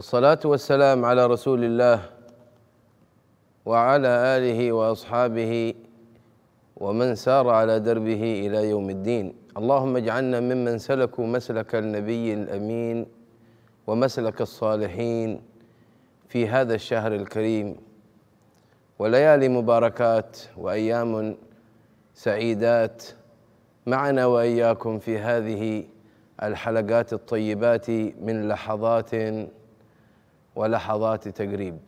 والصلاة والسلام على رسول الله وعلى آله وأصحابه ومن سار على دربه إلى يوم الدين اللهم اجعلنا ممن سلكوا مسلك النبي الأمين ومسلك الصالحين في هذا الشهر الكريم وليالي مباركات وأيام سعيدات معنا وإياكم في هذه الحلقات الطيبات من لحظات ولحظات تقريب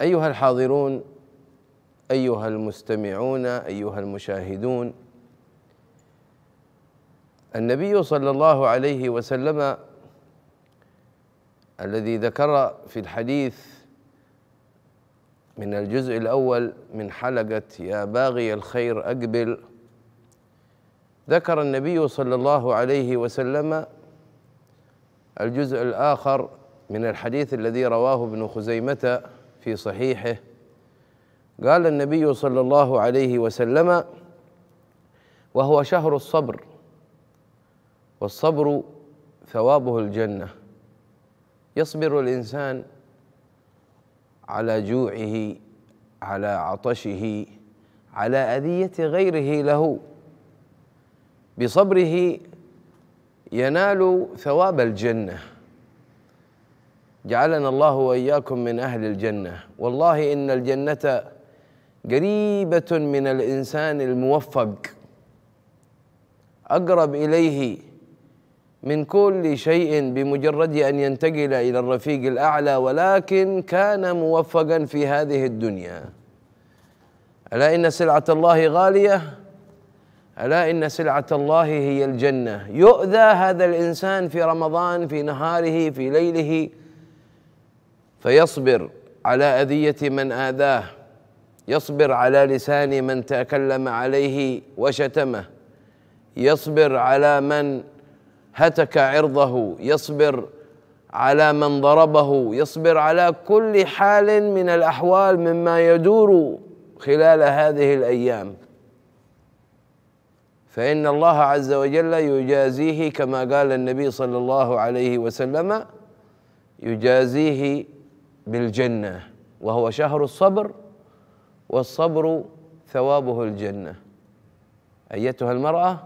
ايها الحاضرون ايها المستمعون ايها المشاهدون النبي صلى الله عليه وسلم الذي ذكر في الحديث من الجزء الاول من حلقه يا باغي الخير اقبل ذكر النبي صلى الله عليه وسلم الجزء الآخر من الحديث الذي رواه ابن خزيمة في صحيحه قال النبي صلى الله عليه وسلم وهو شهر الصبر والصبر ثوابه الجنة يصبر الإنسان على جوعه على عطشه على أذية غيره له بصبره ينال ثواب الجنه جعلنا الله واياكم من اهل الجنه والله ان الجنه قريبه من الانسان الموفق اقرب اليه من كل شيء بمجرد ان ينتقل الى الرفيق الاعلى ولكن كان موفقا في هذه الدنيا الا ان سلعه الله غاليه ألا إن سلعة الله هي الجنة يؤذى هذا الإنسان في رمضان في نهاره في ليله فيصبر على أذية من آذاه يصبر على لسان من تكلم عليه وشتمه يصبر على من هتك عرضه يصبر على من ضربه يصبر على كل حال من الأحوال مما يدور خلال هذه الأيام فإن الله عز وجل يجازيه كما قال النبي صلى الله عليه وسلم يجازيه بالجنة وهو شهر الصبر والصبر ثوابه الجنة أيتها المرأة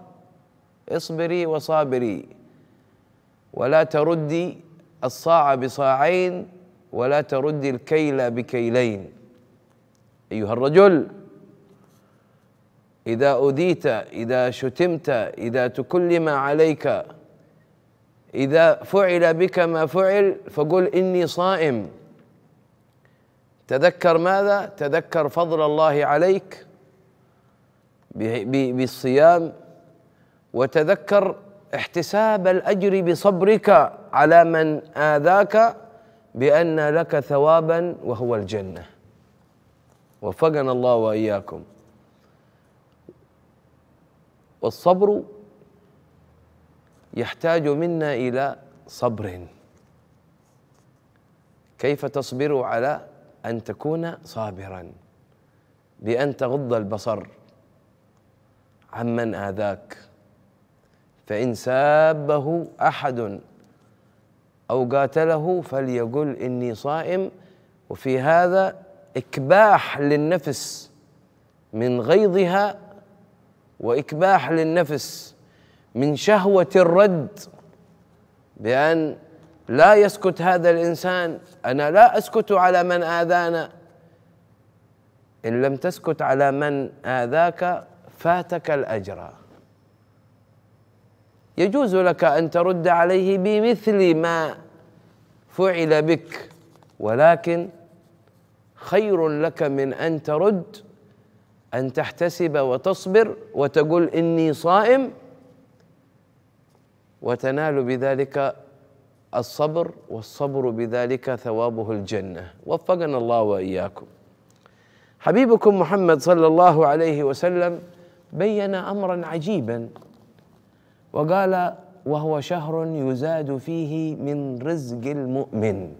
اصبري وصابري ولا تردي الصاع بصاعين ولا تردي الكيل بكيلين أيها الرجل إذا أذيت إذا شتمت إذا تكلم عليك إذا فعل بك ما فعل فقل إني صائم تذكر ماذا؟ تذكر فضل الله عليك بالصيام وتذكر احتساب الأجر بصبرك على من آذاك بأن لك ثوابا وهو الجنة وفقنا الله وإياكم والصبر يحتاج منا الى صبر كيف تصبر على ان تكون صابرا بان تغض البصر عمن اذاك فان سابه احد او قاتله فليقل اني صائم وفي هذا اكباح للنفس من غيظها واكباح للنفس من شهوه الرد بان لا يسكت هذا الانسان انا لا اسكت على من اذانا ان لم تسكت على من اذاك فاتك الاجر يجوز لك ان ترد عليه بمثل ما فعل بك ولكن خير لك من ان ترد أن تحتسب وتصبر وتقول إني صائم وتنال بذلك الصبر والصبر بذلك ثوابه الجنة وفقنا الله وإياكم حبيبكم محمد صلى الله عليه وسلم بين أمرا عجيبا وقال وهو شهر يزاد فيه من رزق المؤمن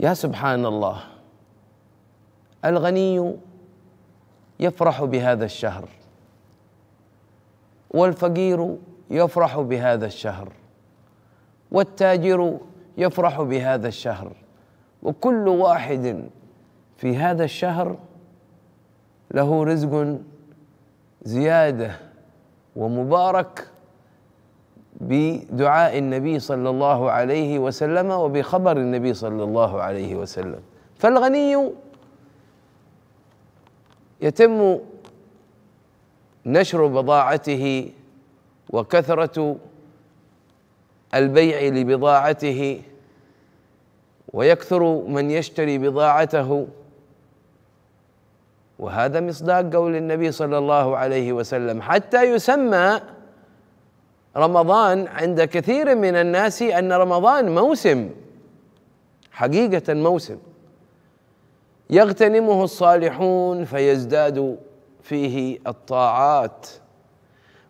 يا سبحان الله الغني يفرح بهذا الشهر والفقير يفرح بهذا الشهر والتاجر يفرح بهذا الشهر وكل واحد في هذا الشهر له رزق زياده ومبارك بدعاء النبي صلى الله عليه وسلم وبخبر النبي صلى الله عليه وسلم فالغني يتم نشر بضاعته وكثره البيع لبضاعته ويكثر من يشتري بضاعته وهذا مصداق قول النبي صلى الله عليه وسلم حتى يسمى رمضان عند كثير من الناس ان رمضان موسم حقيقه موسم يغتنمه الصالحون فيزداد فيه الطاعات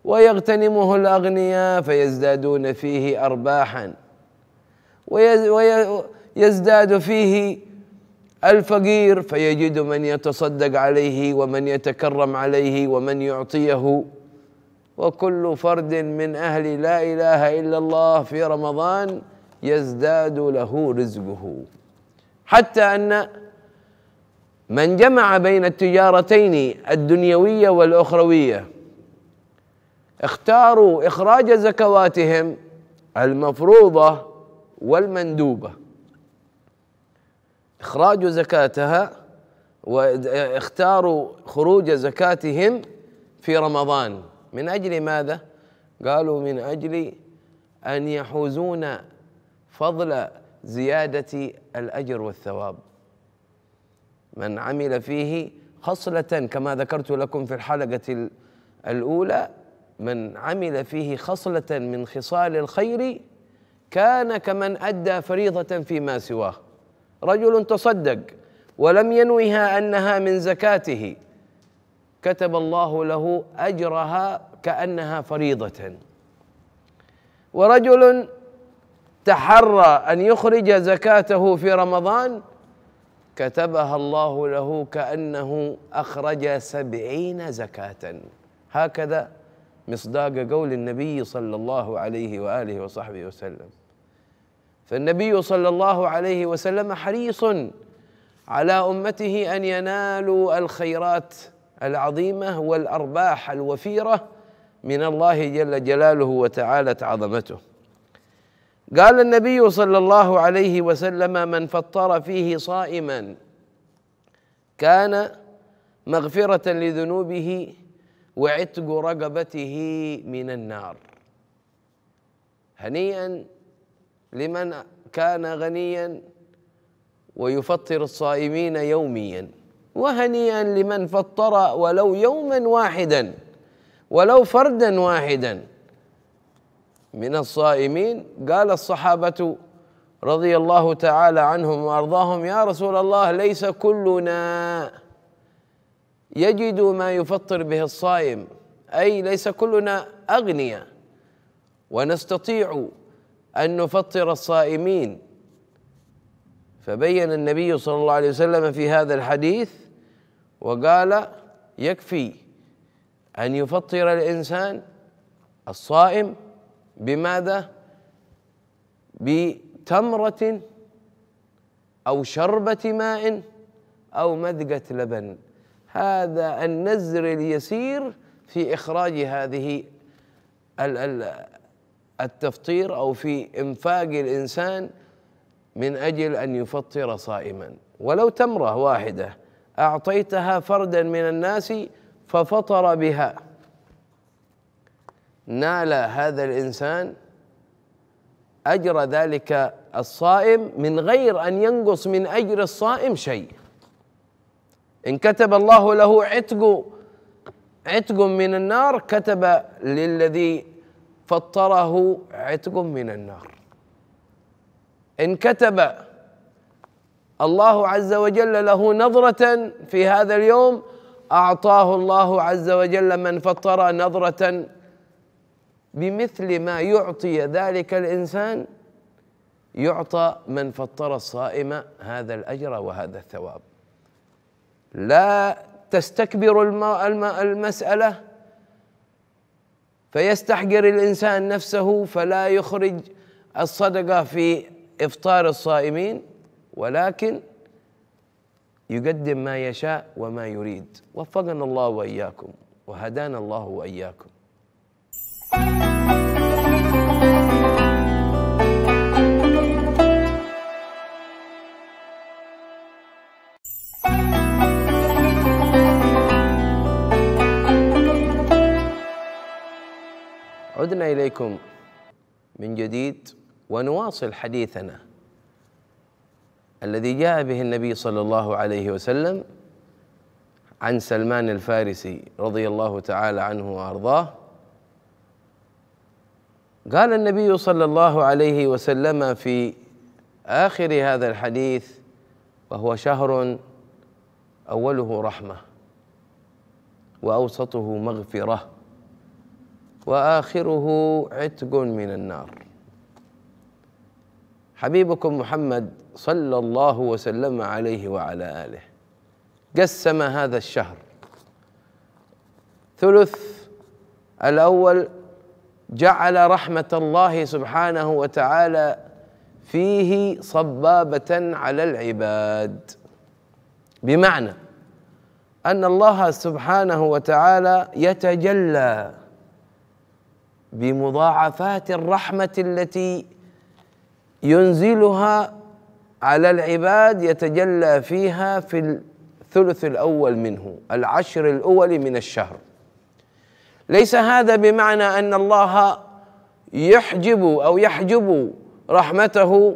ويغتنمه الاغنياء فيزدادون فيه ارباحا ويزداد فيه الفقير فيجد من يتصدق عليه ومن يتكرم عليه ومن يعطيه وكل فرد من اهل لا اله الا الله في رمضان يزداد له رزقه حتى ان من جمع بين التجارتين الدنيويه والاخرويه اختاروا اخراج زكواتهم المفروضه والمندوبه اخراج زكاتها واختاروا خروج زكاتهم في رمضان من اجل ماذا قالوا من اجل ان يحوزون فضل زياده الاجر والثواب من عمل فيه خصلة كما ذكرت لكم في الحلقة الأولى من عمل فيه خصلة من خصال الخير كان كمن أدى فريضة فيما سواه رجل تصدق ولم ينوها أنها من زكاته كتب الله له أجرها كأنها فريضة ورجل تحرى أن يخرج زكاته في رمضان كتبها الله له كأنه أخرج سبعين زكاة هكذا مصداق قول النبي صلى الله عليه وآله وصحبه وسلم فالنبي صلى الله عليه وسلم حريص على أمته أن ينالوا الخيرات العظيمة والأرباح الوفيرة من الله جل جلاله وتعالت عظمته قال النبي صلى الله عليه وسلم من فطر فيه صائما كان مغفرة لذنوبه وعتق رقبته من النار هنيئا لمن كان غنيا ويفطر الصائمين يوميا وهنيئا لمن فطر ولو يوما واحدا ولو فردا واحدا من الصائمين قال الصحابة رضي الله تعالى عنهم وارضاهم يا رسول الله ليس كلنا يجد ما يفطر به الصائم اي ليس كلنا اغنياء ونستطيع ان نفطر الصائمين فبين النبي صلى الله عليه وسلم في هذا الحديث وقال يكفي ان يفطر الانسان الصائم بماذا بتمره او شربه ماء او مذقه لبن هذا النزر اليسير في اخراج هذه التفطير او في انفاق الانسان من اجل ان يفطر صائما ولو تمره واحده اعطيتها فردا من الناس ففطر بها نال هذا الانسان اجر ذلك الصائم من غير ان ينقص من اجر الصائم شيء ان كتب الله له عتق عتق من النار كتب للذي فطره عتق من النار ان كتب الله عز وجل له نظره في هذا اليوم اعطاه الله عز وجل من فطر نظره بمثل ما يعطي ذلك الانسان يعطى من فطر الصائم هذا الاجر وهذا الثواب لا تستكبر المساله فيستحقر الانسان نفسه فلا يخرج الصدقه في افطار الصائمين ولكن يقدم ما يشاء وما يريد وفقنا الله واياكم وهدانا الله واياكم عدنا اليكم من جديد ونواصل حديثنا الذي جاء به النبي صلى الله عليه وسلم عن سلمان الفارسي رضي الله تعالى عنه وارضاه قال النبي صلى الله عليه وسلم في اخر هذا الحديث وهو شهر اوله رحمه واوسطه مغفره واخره عتق من النار حبيبكم محمد صلى الله وسلم عليه وعلى اله قسم هذا الشهر ثلث الاول جعل رحمه الله سبحانه وتعالى فيه صبابه على العباد بمعنى ان الله سبحانه وتعالى يتجلى بمضاعفات الرحمه التي ينزلها على العباد يتجلى فيها في الثلث الاول منه العشر الاول من الشهر ليس هذا بمعنى ان الله يحجب او يحجب رحمته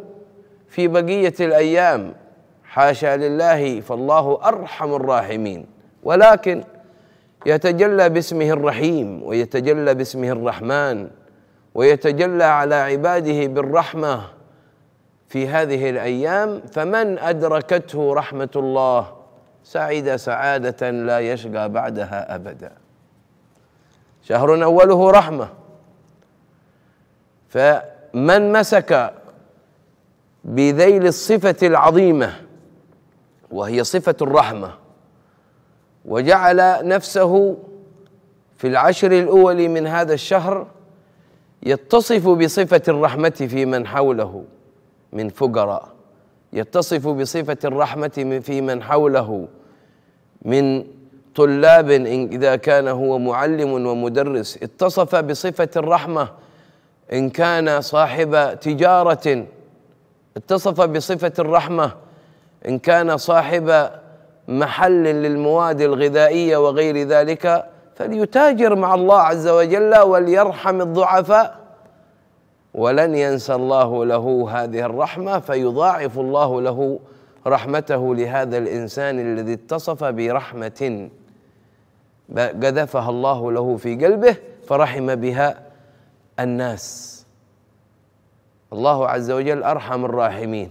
في بقيه الايام حاشا لله فالله ارحم الراحمين ولكن يتجلى باسمه الرحيم ويتجلى باسمه الرحمن ويتجلى على عباده بالرحمه في هذه الايام فمن ادركته رحمه الله سعد سعاده لا يشقى بعدها ابدا شهر أوله رحمة فمن مسك بذيل الصفة العظيمة وهي صفة الرحمة وجعل نفسه في العشر الأول من هذا الشهر يتصف بصفة الرحمة في من حوله من فقراء يتصف بصفة الرحمة في من حوله من طلاب إن إذا كان هو معلم ومدرس اتصف بصفة الرحمة إن كان صاحب تجارة اتصف بصفة الرحمة إن كان صاحب محل للمواد الغذائية وغير ذلك فليتاجر مع الله عز وجل وليرحم الضعفاء ولن ينسى الله له هذه الرحمة فيضاعف الله له رحمته لهذا الإنسان الذي اتصف برحمة قذفها الله له في قلبه فرحم بها الناس الله عز وجل ارحم الراحمين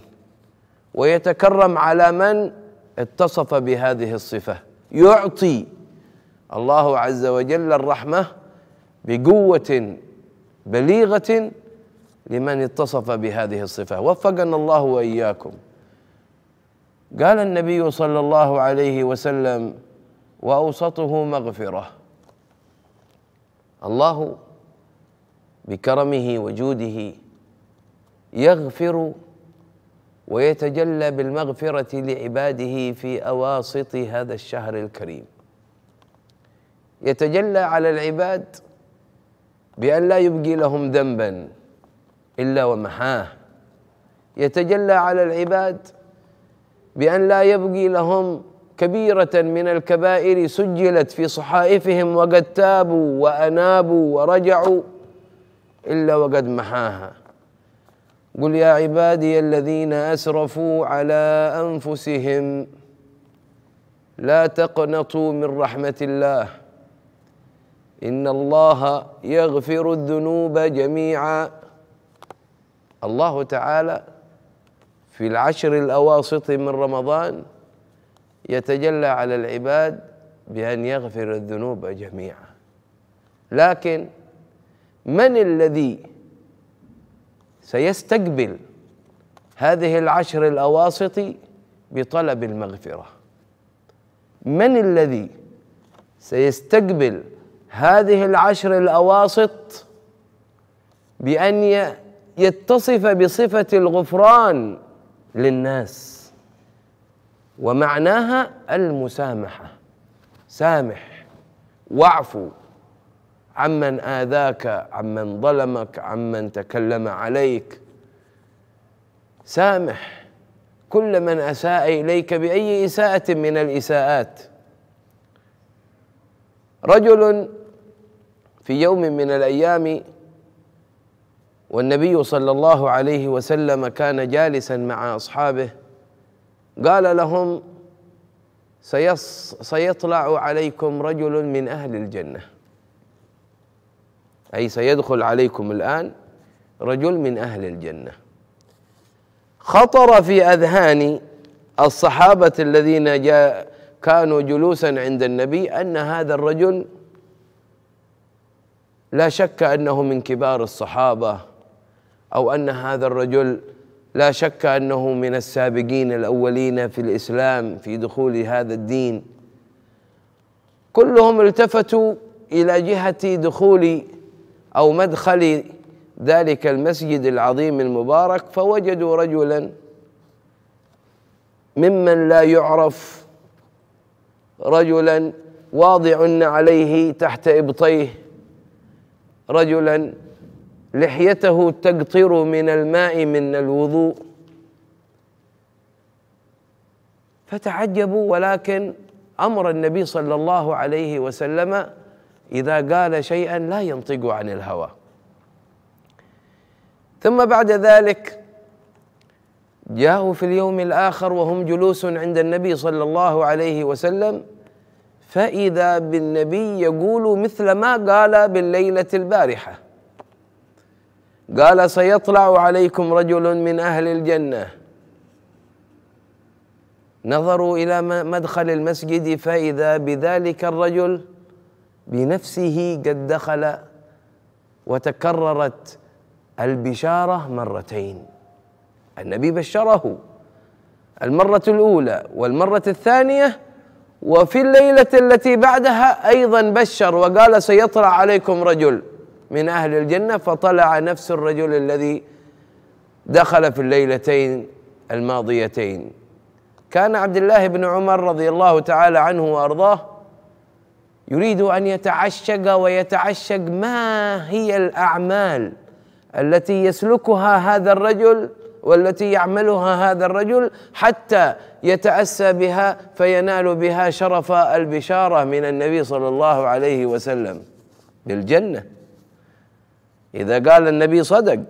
ويتكرم على من اتصف بهذه الصفه يعطي الله عز وجل الرحمه بقوه بليغه لمن اتصف بهذه الصفه وفقنا الله واياكم قال النبي صلى الله عليه وسلم واوسطه مغفره الله بكرمه وجوده يغفر ويتجلى بالمغفره لعباده في اواسط هذا الشهر الكريم يتجلى على العباد بان لا يبقي لهم ذنبا الا ومحاه يتجلى على العباد بان لا يبقي لهم كبيرة من الكبائر سجلت في صحائفهم وقد تابوا وأنابوا ورجعوا إلا وقد محاها قل يا عبادي الذين أسرفوا على أنفسهم لا تقنطوا من رحمة الله إن الله يغفر الذنوب جميعا الله تعالى في العشر الأواسط من رمضان يتجلى على العباد بأن يغفر الذنوب جميعا لكن من الذي سيستقبل هذه العشر الأواسط بطلب المغفرة من الذي سيستقبل هذه العشر الأواسط بأن يتصف بصفة الغفران للناس ومعناها المسامحة سامح واعفو عمن آذاك عمن ظلمك عمن تكلم عليك سامح كل من أساء إليك بأي إساءة من الإساءات رجل في يوم من الأيام والنبي صلى الله عليه وسلم كان جالسا مع أصحابه قال لهم سيص سيطلع عليكم رجل من أهل الجنة أي سيدخل عليكم الآن رجل من أهل الجنة خطر في أذهان الصحابة الذين جاء كانوا جلوسا عند النبي أن هذا الرجل لا شك أنه من كبار الصحابة أو أن هذا الرجل لا شك انه من السابقين الاولين في الاسلام في دخول هذا الدين كلهم التفتوا الى جهه دخول او مدخل ذلك المسجد العظيم المبارك فوجدوا رجلا ممن لا يعرف رجلا واضع عليه تحت ابطيه رجلا لحيته تقطر من الماء من الوضوء فتعجبوا ولكن امر النبي صلى الله عليه وسلم اذا قال شيئا لا ينطق عن الهوى ثم بعد ذلك جاءوا في اليوم الاخر وهم جلوس عند النبي صلى الله عليه وسلم فاذا بالنبي يقول مثل ما قال بالليله البارحه قال سيطلع عليكم رجل من أهل الجنة نظروا إلى مدخل المسجد فإذا بذلك الرجل بنفسه قد دخل وتكررت البشارة مرتين النبي بشره المرة الأولى والمرة الثانية وفي الليلة التي بعدها أيضا بشر وقال سيطلع عليكم رجل من أهل الجنة فطلع نفس الرجل الذي دخل في الليلتين الماضيتين كان عبد الله بن عمر رضي الله تعالى عنه وأرضاه يريد أن يتعشق ويتعشق ما هي الأعمال التي يسلكها هذا الرجل والتي يعملها هذا الرجل حتى يتأسى بها فينال بها شرف البشارة من النبي صلى الله عليه وسلم بالجنة إذا قال النبي صدق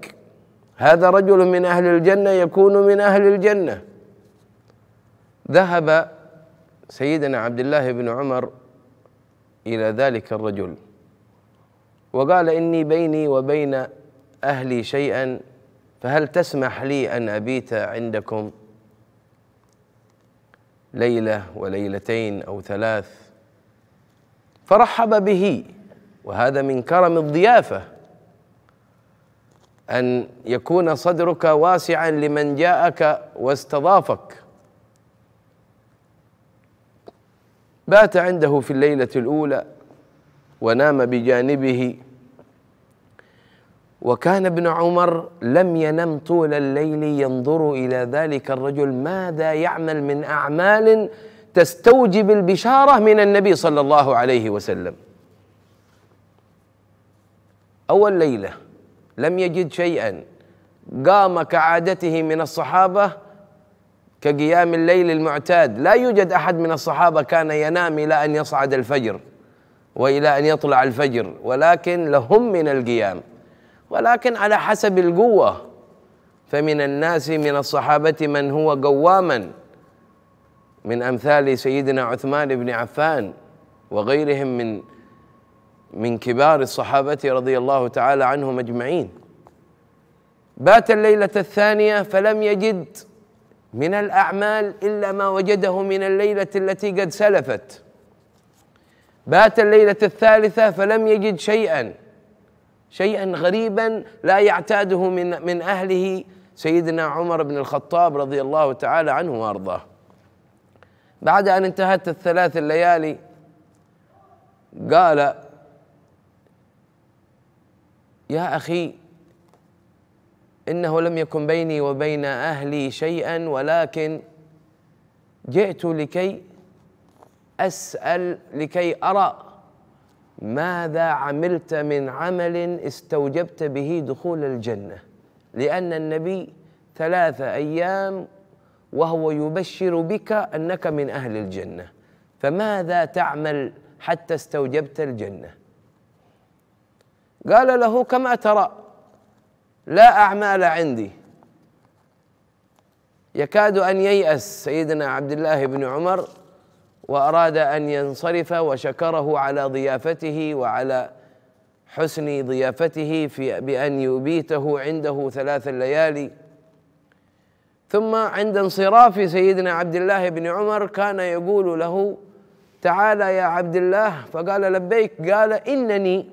هذا رجل من أهل الجنة يكون من أهل الجنة ذهب سيدنا عبد الله بن عمر إلى ذلك الرجل وقال إني بيني وبين أهلي شيئا فهل تسمح لي أن أبيت عندكم ليلة وليلتين أو ثلاث فرحب به وهذا من كرم الضيافة ان يكون صدرك واسعا لمن جاءك واستضافك بات عنده في الليله الاولى ونام بجانبه وكان ابن عمر لم ينم طول الليل ينظر الى ذلك الرجل ماذا يعمل من اعمال تستوجب البشاره من النبي صلى الله عليه وسلم اول ليله لم يجد شيئا قام كعادته من الصحابه كقيام الليل المعتاد لا يوجد احد من الصحابه كان ينام الى ان يصعد الفجر والى ان يطلع الفجر ولكن لهم من القيام ولكن على حسب القوه فمن الناس من الصحابه من هو قواما من امثال سيدنا عثمان بن عفان وغيرهم من من كبار الصحابة رضي الله تعالى عنهم أجمعين بات الليلة الثانية فلم يجد من الأعمال إلا ما وجده من الليلة التي قد سلفت بات الليلة الثالثة فلم يجد شيئا شيئا غريبا لا يعتاده من من أهله سيدنا عمر بن الخطاب رضي الله تعالى عنه وأرضاه بعد أن انتهت الثلاث الليالي قال يا اخي انه لم يكن بيني وبين اهلي شيئا ولكن جئت لكي اسال لكي ارى ماذا عملت من عمل استوجبت به دخول الجنه لان النبي ثلاثه ايام وهو يبشر بك انك من اهل الجنه فماذا تعمل حتى استوجبت الجنه قال له كما ترى لا أعمال عندي يكاد أن ييأس سيدنا عبد الله بن عمر وأراد أن ينصرف وشكره على ضيافته وعلى حسن ضيافته في بأن يبيته عنده ثلاث ليالي ثم عند انصراف سيدنا عبد الله بن عمر كان يقول له تعالى يا عبد الله فقال لبيك قال إنني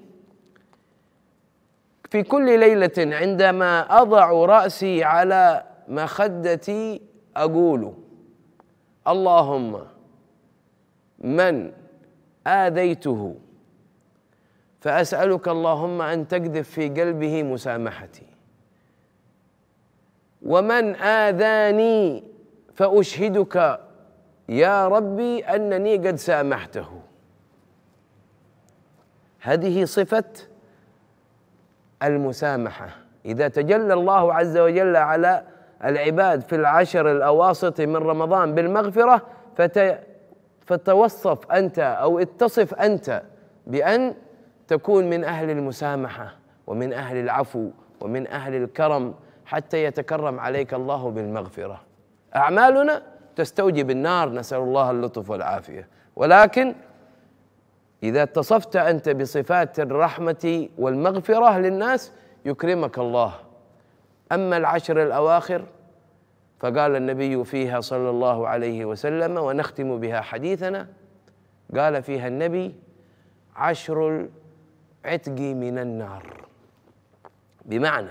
في كل ليلة عندما أضع رأسي على مخدتي أقول اللهم من آذيته فأسألك اللهم أن تقذف في قلبه مسامحتي ومن آذاني فأشهدك يا ربي أنني قد سامحته هذه صفة المسامحه اذا تجلى الله عز وجل على العباد في العشر الاواسط من رمضان بالمغفره فت فتوصف انت او اتصف انت بان تكون من اهل المسامحه ومن اهل العفو ومن اهل الكرم حتى يتكرم عليك الله بالمغفره اعمالنا تستوجب النار نسال الله اللطف والعافيه ولكن إذا اتصفت أنت بصفات الرحمة والمغفرة للناس يكرمك الله أما العشر الأواخر فقال النبي فيها صلى الله عليه وسلم ونختم بها حديثنا قال فيها النبي عشر العتق من النار بمعنى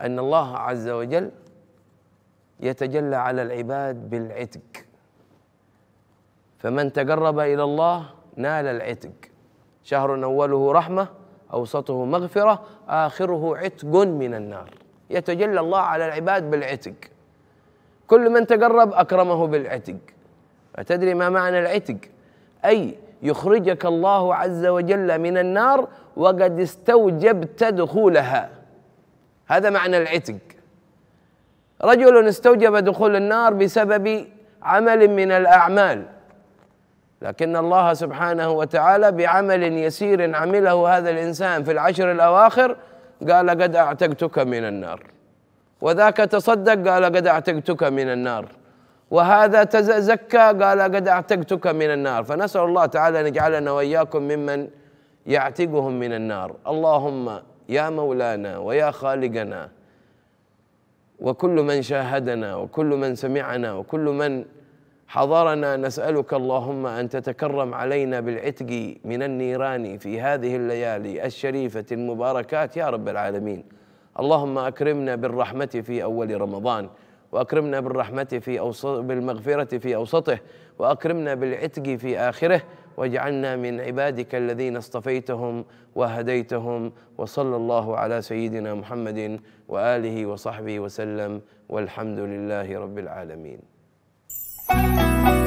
أن الله عز وجل يتجلى على العباد بالعتق فمن تقرب إلى الله نال العتق شهر أوله رحمة أوسطه مغفرة آخره عتق من النار يتجلى الله على العباد بالعتق كل من تقرب أكرمه بالعتق أتدري ما معنى العتق أي يخرجك الله عز وجل من النار وقد استوجبت دخولها هذا معنى العتق رجل استوجب دخول النار بسبب عمل من الأعمال لكن الله سبحانه وتعالى بعمل يسير عمله هذا الانسان في العشر الاواخر قال قد اعتقتك من النار وذاك تصدق قال قد اعتقتك من النار وهذا تزكى قال قد اعتقتك من النار فنسال الله تعالى ان يجعلنا واياكم ممن يعتقهم من النار اللهم يا مولانا ويا خالقنا وكل من شاهدنا وكل من سمعنا وكل من حضرنا نسألك اللهم أن تتكرم علينا بالعتق من النيران في هذه الليالي الشريفة المباركات يا رب العالمين اللهم أكرمنا بالرحمة في أول رمضان وأكرمنا بالرحمة في أوسط بالمغفرة في أوسطه وأكرمنا بالعتق في آخره واجعلنا من عبادك الذين اصطفيتهم وهديتهم وصلى الله على سيدنا محمد وآله وصحبه وسلم والحمد لله رب العالمين Thank you.